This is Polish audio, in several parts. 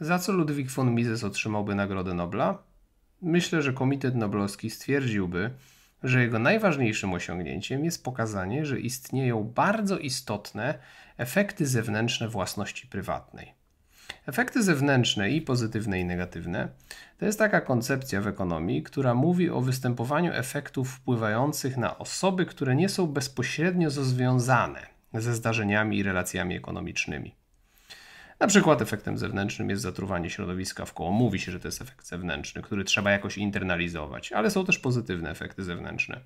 za co Ludwik von Mises otrzymałby Nagrodę Nobla? Myślę, że Komitet Noblowski stwierdziłby, że jego najważniejszym osiągnięciem jest pokazanie, że istnieją bardzo istotne efekty zewnętrzne własności prywatnej. Efekty zewnętrzne i pozytywne i negatywne to jest taka koncepcja w ekonomii, która mówi o występowaniu efektów wpływających na osoby, które nie są bezpośrednio związane ze zdarzeniami i relacjami ekonomicznymi. Na przykład efektem zewnętrznym jest zatruwanie środowiska w koło. Mówi się, że to jest efekt zewnętrzny, który trzeba jakoś internalizować, ale są też pozytywne efekty zewnętrzne.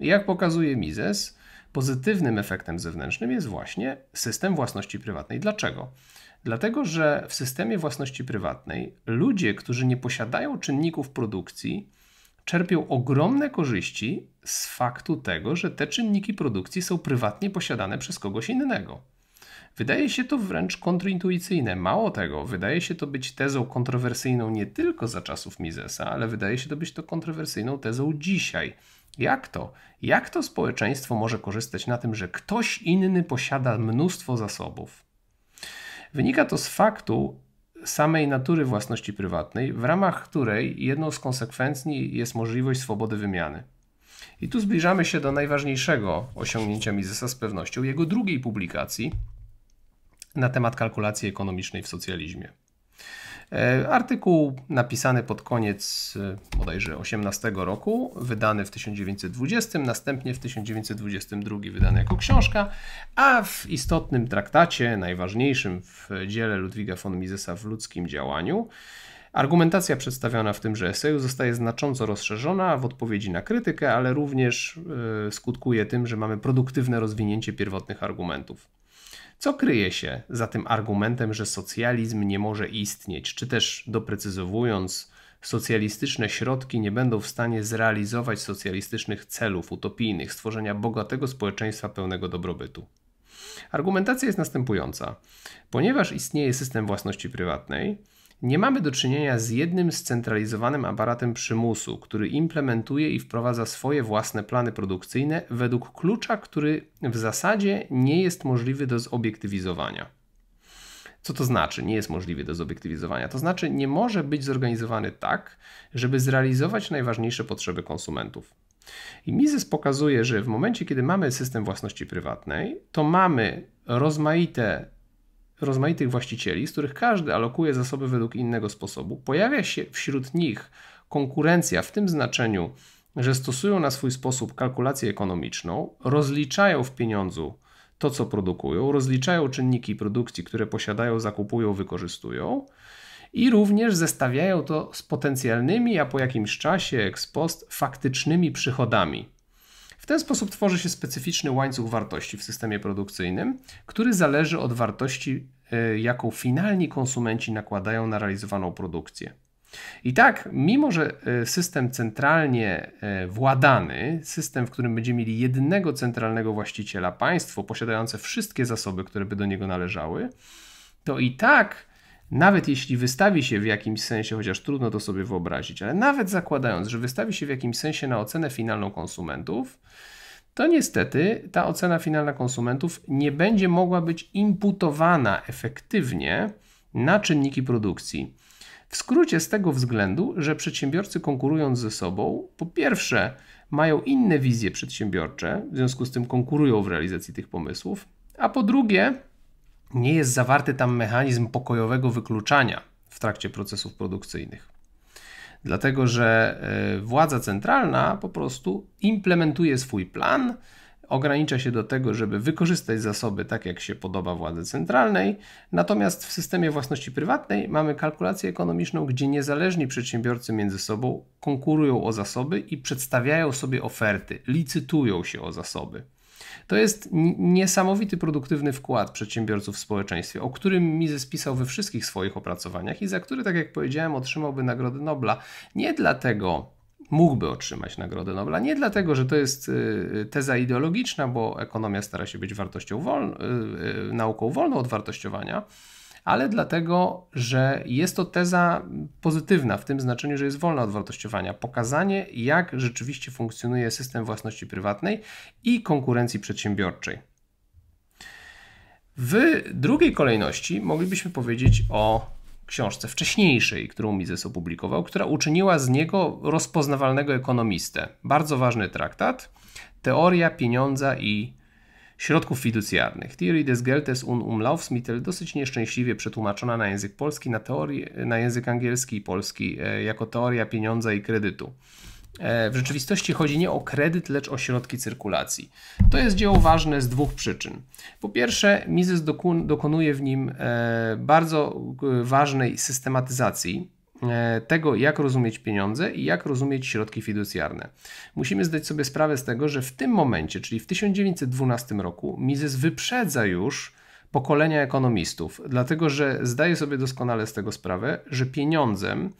Jak pokazuje Mises, pozytywnym efektem zewnętrznym jest właśnie system własności prywatnej. Dlaczego? Dlatego, że w systemie własności prywatnej ludzie, którzy nie posiadają czynników produkcji, czerpią ogromne korzyści z faktu tego, że te czynniki produkcji są prywatnie posiadane przez kogoś innego. Wydaje się to wręcz kontrintuicyjne. Mało tego, wydaje się to być tezą kontrowersyjną nie tylko za czasów Misesa, ale wydaje się to być to kontrowersyjną tezą dzisiaj. Jak to? Jak to społeczeństwo może korzystać na tym, że ktoś inny posiada mnóstwo zasobów? Wynika to z faktu samej natury własności prywatnej, w ramach której jedną z konsekwencji jest możliwość swobody wymiany. I tu zbliżamy się do najważniejszego osiągnięcia Misesa z pewnością, jego drugiej publikacji, na temat kalkulacji ekonomicznej w socjalizmie. E, artykuł napisany pod koniec e, bodajże 18 roku, wydany w 1920, następnie w 1922 wydany jako książka, a w istotnym traktacie, najważniejszym w dziele Ludwiga von Misesa w ludzkim działaniu, Argumentacja przedstawiona w tymże eseju zostaje znacząco rozszerzona w odpowiedzi na krytykę, ale również e, skutkuje tym, że mamy produktywne rozwinięcie pierwotnych argumentów. Co kryje się za tym argumentem, że socjalizm nie może istnieć, czy też doprecyzowując, socjalistyczne środki nie będą w stanie zrealizować socjalistycznych celów utopijnych stworzenia bogatego społeczeństwa pełnego dobrobytu? Argumentacja jest następująca. Ponieważ istnieje system własności prywatnej, nie mamy do czynienia z jednym scentralizowanym aparatem przymusu, który implementuje i wprowadza swoje własne plany produkcyjne według klucza, który w zasadzie nie jest możliwy do zobiektywizowania. Co to znaczy? Nie jest możliwy do zobiektywizowania. To znaczy, nie może być zorganizowany tak, żeby zrealizować najważniejsze potrzeby konsumentów. I Mises pokazuje, że w momencie, kiedy mamy system własności prywatnej, to mamy rozmaite rozmaitych właścicieli, z których każdy alokuje zasoby według innego sposobu. Pojawia się wśród nich konkurencja w tym znaczeniu, że stosują na swój sposób kalkulację ekonomiczną, rozliczają w pieniądzu to, co produkują, rozliczają czynniki produkcji, które posiadają, zakupują, wykorzystują i również zestawiają to z potencjalnymi, a po jakimś czasie ekspost, faktycznymi przychodami w ten sposób tworzy się specyficzny łańcuch wartości w systemie produkcyjnym, który zależy od wartości, e, jaką finalni konsumenci nakładają na realizowaną produkcję. I tak, mimo że e, system centralnie e, władany, system, w którym będziemy mieli jednego centralnego właściciela, państwo posiadające wszystkie zasoby, które by do niego należały, to i tak nawet jeśli wystawi się w jakimś sensie, chociaż trudno to sobie wyobrazić, ale nawet zakładając, że wystawi się w jakimś sensie na ocenę finalną konsumentów, to niestety ta ocena finalna konsumentów nie będzie mogła być imputowana efektywnie na czynniki produkcji. W skrócie z tego względu, że przedsiębiorcy konkurując ze sobą, po pierwsze mają inne wizje przedsiębiorcze, w związku z tym konkurują w realizacji tych pomysłów, a po drugie nie jest zawarty tam mechanizm pokojowego wykluczania w trakcie procesów produkcyjnych. Dlatego, że e, władza centralna po prostu implementuje swój plan, ogranicza się do tego, żeby wykorzystać zasoby tak, jak się podoba władzy centralnej. Natomiast w systemie własności prywatnej mamy kalkulację ekonomiczną, gdzie niezależni przedsiębiorcy między sobą konkurują o zasoby i przedstawiają sobie oferty, licytują się o zasoby. To jest niesamowity produktywny wkład przedsiębiorców w społeczeństwie, o którym Mises pisał we wszystkich swoich opracowaniach i za który, tak jak powiedziałem, otrzymałby Nagrodę Nobla. Nie dlatego, mógłby otrzymać Nagrodę Nobla. Nie dlatego, że to jest y, y, teza ideologiczna, bo ekonomia stara się być wolno, y, nauką wolną od wartościowania, ale dlatego, że jest to teza pozytywna w tym znaczeniu, że jest wolna od wartościowania. Pokazanie, jak rzeczywiście funkcjonuje system własności prywatnej i konkurencji przedsiębiorczej. W drugiej kolejności moglibyśmy powiedzieć o książce wcześniejszej, którą Mises opublikował, która uczyniła z niego rozpoznawalnego ekonomistę. Bardzo ważny traktat Teoria pieniądza i środków fiducjarnych. Theorie des Geldes und Umlaufsmittel dosyć nieszczęśliwie przetłumaczona na język polski, na, teorii, na język angielski i polski e, jako teoria pieniądza i kredytu. E, w rzeczywistości chodzi nie o kredyt, lecz o środki cyrkulacji. To jest dzieło ważne z dwóch przyczyn. Po pierwsze, Mises dokonuje w nim e, bardzo ważnej systematyzacji E, tego, jak rozumieć pieniądze i jak rozumieć środki fiducjarne. Musimy zdać sobie sprawę z tego, że w tym momencie, czyli w 1912 roku, Mises wyprzedza już pokolenia ekonomistów, dlatego że zdaje sobie doskonale z tego sprawę, że pieniądzem,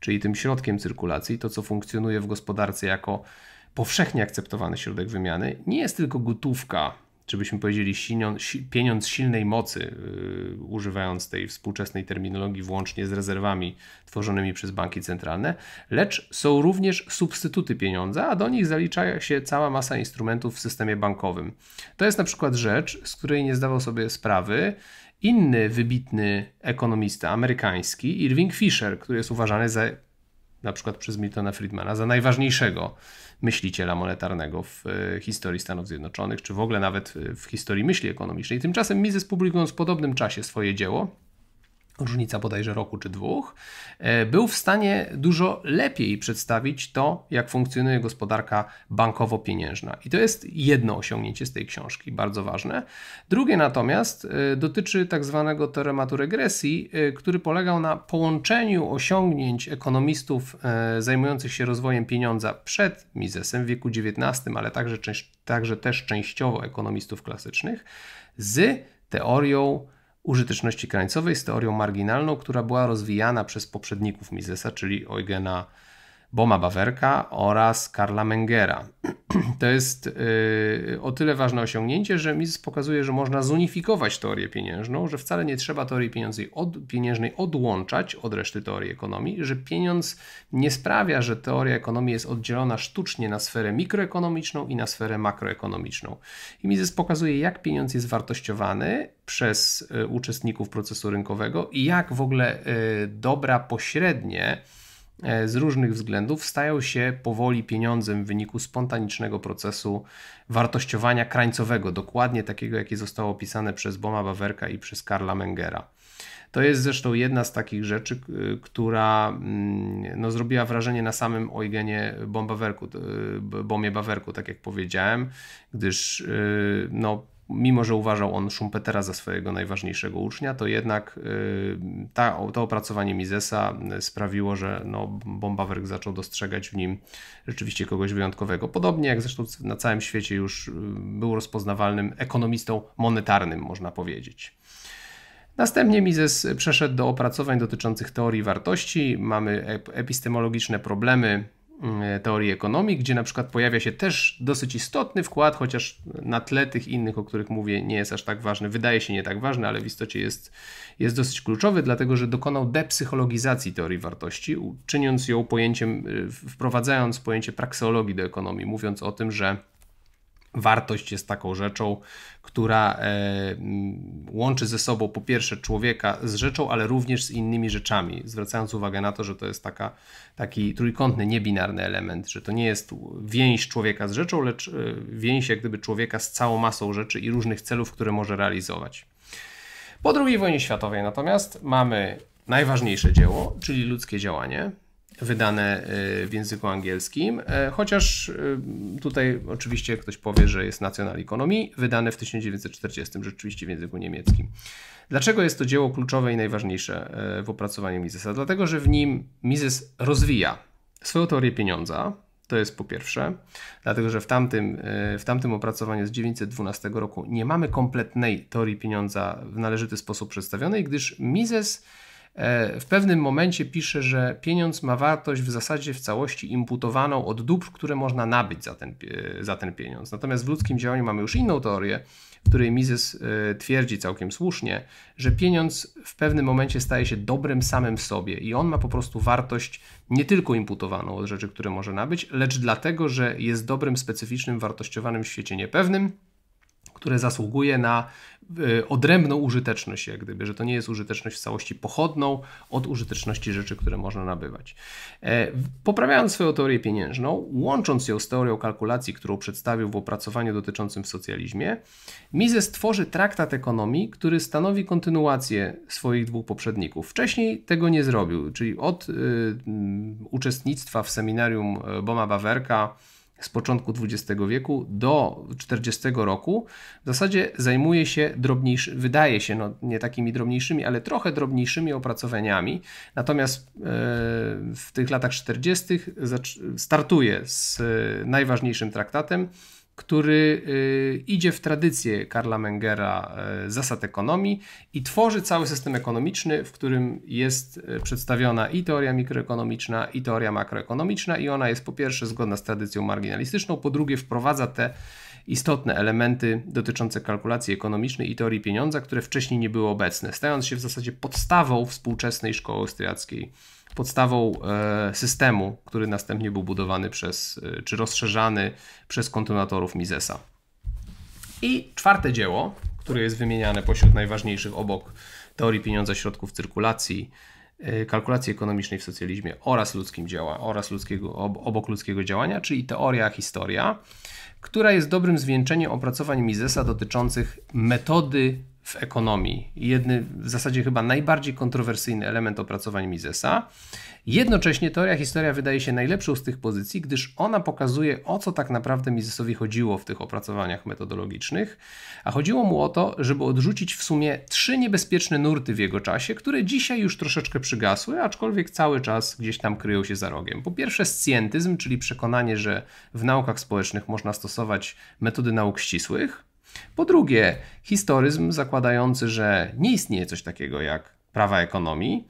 czyli tym środkiem cyrkulacji, to co funkcjonuje w gospodarce jako powszechnie akceptowany środek wymiany, nie jest tylko gotówka żebyśmy powiedzieli pieniądz silnej mocy, y, używając tej współczesnej terminologii włącznie z rezerwami tworzonymi przez banki centralne, lecz są również substytuty pieniądza, a do nich zalicza się cała masa instrumentów w systemie bankowym. To jest na przykład rzecz, z której nie zdawał sobie sprawy inny wybitny ekonomista amerykański, Irving Fisher, który jest uważany za na przykład przez Miltona Friedmana za najważniejszego myśliciela monetarnego w e, historii Stanów Zjednoczonych, czy w ogóle nawet e, w historii myśli ekonomicznej. Tymczasem Mises publikując w podobnym czasie swoje dzieło, różnica bodajże roku czy dwóch, e, był w stanie dużo lepiej przedstawić to, jak funkcjonuje gospodarka bankowo-pieniężna. I to jest jedno osiągnięcie z tej książki, bardzo ważne. Drugie natomiast e, dotyczy tak zwanego teorematu regresji, e, który polegał na połączeniu osiągnięć ekonomistów zajmujących się rozwojem pieniądza przed Misesem w wieku XIX, ale także, także też częściowo ekonomistów klasycznych, z teorią użyteczności krańcowej z teorią marginalną, która była rozwijana przez poprzedników Misesa, czyli Eugena Boma Bawerka oraz Karla Mengera. To jest y, o tyle ważne osiągnięcie, że Mises pokazuje, że można zunifikować teorię pieniężną, że wcale nie trzeba teorii pieniężnej odłączać od reszty teorii ekonomii, że pieniądz nie sprawia, że teoria ekonomii jest oddzielona sztucznie na sferę mikroekonomiczną i na sferę makroekonomiczną. I Mises pokazuje, jak pieniądz jest wartościowany przez y, uczestników procesu rynkowego i jak w ogóle y, dobra pośrednie E, z różnych względów stają się powoli pieniądzem w wyniku spontanicznego procesu wartościowania krańcowego, dokładnie takiego, jakie zostało opisane przez Boma Bawerka i przez Karla Mengera. To jest zresztą jedna z takich rzeczy, która mm, no, zrobiła wrażenie na samym Eugenie Bawerku, e, Bomie Bawerku, tak jak powiedziałem, gdyż e, no, mimo że uważał on Schumpetera za swojego najważniejszego ucznia, to jednak y, ta, to opracowanie Misesa y, sprawiło, że no, Bombawerk zaczął dostrzegać w nim rzeczywiście kogoś wyjątkowego. Podobnie jak zresztą na całym świecie już y, był rozpoznawalnym ekonomistą monetarnym, można powiedzieć. Następnie Mises przeszedł do opracowań dotyczących teorii wartości. Mamy epistemologiczne problemy, E, teorii ekonomii, gdzie na przykład pojawia się też dosyć istotny wkład, chociaż na tle tych innych, o których mówię, nie jest aż tak ważny, wydaje się nie tak ważny, ale w istocie jest, jest dosyć kluczowy, dlatego że dokonał depsychologizacji teorii wartości, czyniąc ją pojęciem, e, wprowadzając pojęcie prakseologii do ekonomii, mówiąc o tym, że Wartość jest taką rzeczą, która e, mm, łączy ze sobą po pierwsze człowieka z rzeczą, ale również z innymi rzeczami, zwracając uwagę na to, że to jest taka, taki trójkątny, niebinarny element, że to nie jest więź człowieka z rzeczą, lecz e, więź jak gdyby człowieka z całą masą rzeczy i różnych celów, które może realizować. Po II wojnie światowej natomiast mamy najważniejsze dzieło, czyli ludzkie działanie, wydane y, w języku angielskim, e, chociaż y, tutaj oczywiście ktoś powie, że jest National Economy, wydane w 1940 rzeczywiście w języku niemieckim. Dlaczego jest to dzieło kluczowe i najważniejsze e, w opracowaniu Misesa? Dlatego, że w nim Mises rozwija swoją teorię pieniądza, to jest po pierwsze, dlatego że w tamtym, e, w tamtym opracowaniu z 912 roku nie mamy kompletnej teorii pieniądza w należyty sposób przedstawionej, gdyż Mises E, w pewnym momencie pisze, że pieniądz ma wartość w zasadzie w całości imputowaną od dóbr, które można nabyć za ten, za ten pieniądz. Natomiast w ludzkim działaniu mamy już inną teorię, w której Mises e, twierdzi całkiem słusznie, że pieniądz w pewnym momencie staje się dobrem samym w sobie i on ma po prostu wartość nie tylko imputowaną od rzeczy, które może nabyć, lecz dlatego, że jest dobrem specyficznym, wartościowanym w świecie niepewnym które zasługuje na y, odrębną użyteczność, jak gdyby, że to nie jest użyteczność w całości pochodną od użyteczności rzeczy, które można nabywać. E, poprawiając swoją teorię pieniężną, łącząc ją z teorią kalkulacji, którą przedstawił w opracowaniu dotyczącym w socjalizmie, Mises stworzy traktat ekonomii, który stanowi kontynuację swoich dwóch poprzedników. Wcześniej tego nie zrobił, czyli od y, uczestnictwa w seminarium e, Boma Bawerka z początku XX wieku do 40 roku w zasadzie zajmuje się drobniejszy, wydaje się, no nie takimi drobniejszymi, ale trochę drobniejszymi opracowaniami. Natomiast e, w tych latach 40. startuje z e, najważniejszym traktatem, który y, idzie w tradycję Karla Mengera y, zasad ekonomii i tworzy cały system ekonomiczny, w którym jest y, przedstawiona i teoria mikroekonomiczna, i teoria makroekonomiczna, i ona jest po pierwsze zgodna z tradycją marginalistyczną, po drugie wprowadza te istotne elementy dotyczące kalkulacji ekonomicznej i teorii pieniądza, które wcześniej nie były obecne, stając się w zasadzie podstawą współczesnej szkoły austriackiej podstawą e, systemu, który następnie był budowany przez, e, czy rozszerzany przez kontynuatorów Misesa. I czwarte dzieło, które jest wymieniane pośród najważniejszych obok teorii pieniądza środków cyrkulacji, e, kalkulacji ekonomicznej w socjalizmie oraz ludzkim działa, oraz ludzkiego, obok ludzkiego działania, czyli teoria historia, która jest dobrym zwieńczeniem opracowań Misesa dotyczących metody w ekonomii, jedny w zasadzie chyba najbardziej kontrowersyjny element opracowań Misesa. Jednocześnie teoria historia wydaje się najlepszą z tych pozycji, gdyż ona pokazuje, o co tak naprawdę Misesowi chodziło w tych opracowaniach metodologicznych, a chodziło mu o to, żeby odrzucić w sumie trzy niebezpieczne nurty w jego czasie, które dzisiaj już troszeczkę przygasły, aczkolwiek cały czas gdzieś tam kryją się za rogiem. Po pierwsze, scjentyzm, czyli przekonanie, że w naukach społecznych można stosować metody nauk ścisłych. Po drugie, historyzm zakładający, że nie istnieje coś takiego jak prawa ekonomii.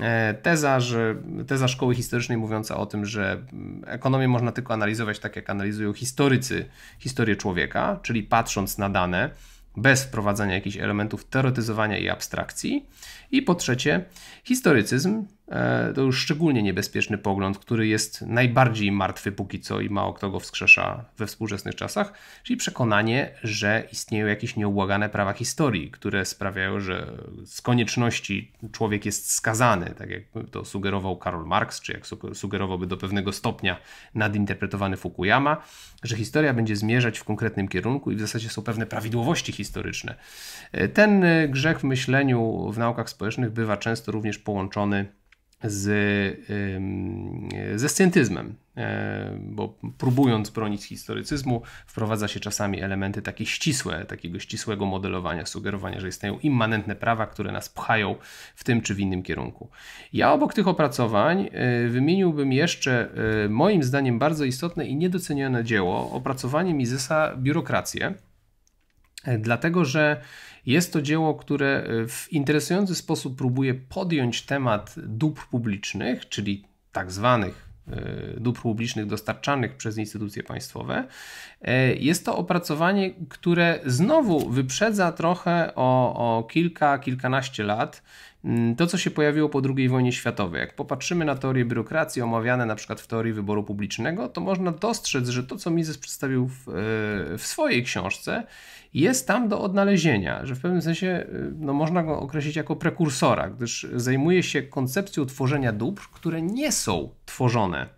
E, teza, że, teza szkoły historycznej mówiąca o tym, że mm, ekonomię można tylko analizować tak, jak analizują historycy historię człowieka, czyli patrząc na dane bez wprowadzania jakichś elementów teoretyzowania i abstrakcji. I po trzecie, historycyzm, E, to już szczególnie niebezpieczny pogląd, który jest najbardziej martwy póki co i mało kto go wskrzesza we współczesnych czasach, czyli przekonanie, że istnieją jakieś nieubłagane prawa historii, które sprawiają, że z konieczności człowiek jest skazany, tak jak to sugerował Karol Marx, czy jak sugerowałby do pewnego stopnia nadinterpretowany Fukuyama, że historia będzie zmierzać w konkretnym kierunku i w zasadzie są pewne prawidłowości historyczne. E, ten e, grzech w myśleniu w naukach społecznych bywa często również połączony z, ze e, bo próbując bronić historycyzmu, wprowadza się czasami elementy takie ścisłe, takiego ścisłego modelowania, sugerowania, że istnieją immanentne prawa, które nas pchają w tym czy w innym kierunku. Ja obok tych opracowań e, wymieniłbym jeszcze e, moim zdaniem bardzo istotne i niedocenione dzieło, opracowanie Misesa Biurokrację, E, dlatego że jest to dzieło, które e, w interesujący sposób próbuje podjąć temat dóbr publicznych, czyli tak zwanych e, dóbr publicznych dostarczanych przez instytucje państwowe. Jest to opracowanie, które znowu wyprzedza trochę o, o kilka, kilkanaście lat Mm, to, co się pojawiło po II wojnie światowej. Jak popatrzymy na teorie biurokracji omawiane na przykład w teorii wyboru publicznego, to można dostrzec, że to, co Mises przedstawił w, e, w swojej książce, jest tam do odnalezienia, że w pewnym sensie e, no, można go określić jako prekursora, gdyż zajmuje się koncepcją tworzenia dóbr, które nie są tworzone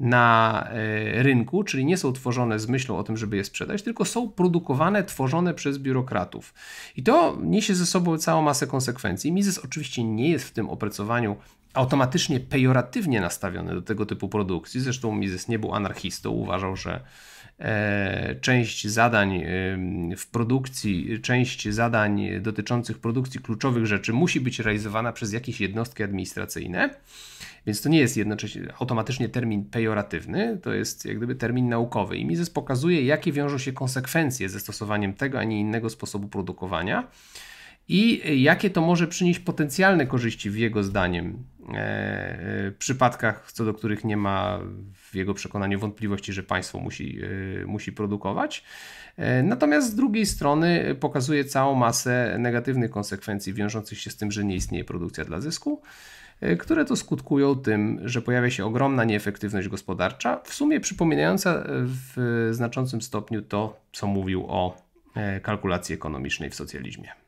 na e, rynku, czyli nie są tworzone z myślą o tym, żeby je sprzedać, tylko są produkowane, tworzone przez biurokratów. I to niesie ze sobą całą masę konsekwencji. Mises oczywiście nie jest w tym opracowaniu automatycznie pejoratywnie nastawiony do tego typu produkcji. Zresztą Mises nie był anarchistą, uważał, że E, część zadań e, w produkcji, część zadań dotyczących produkcji kluczowych rzeczy musi być realizowana przez jakieś jednostki administracyjne. Więc to nie jest jednocześnie automatycznie termin pejoratywny, to jest jak gdyby termin naukowy. I Mises pokazuje, jakie wiążą się konsekwencje ze stosowaniem tego, a nie innego sposobu produkowania i jakie to może przynieść potencjalne korzyści w jego zdaniem E, e, przypadkach, co do których nie ma w jego przekonaniu wątpliwości, że państwo musi, e, musi produkować. Natomiast z drugiej strony pokazuje całą masę negatywnych konsekwencji wiążących się z tym, że nie istnieje produkcja dla zysku które to skutkują tym, że pojawia się ogromna nieefektywność gospodarcza, w sumie przypominająca w znaczącym stopniu to, co mówił o kalkulacji ekonomicznej w socjalizmie.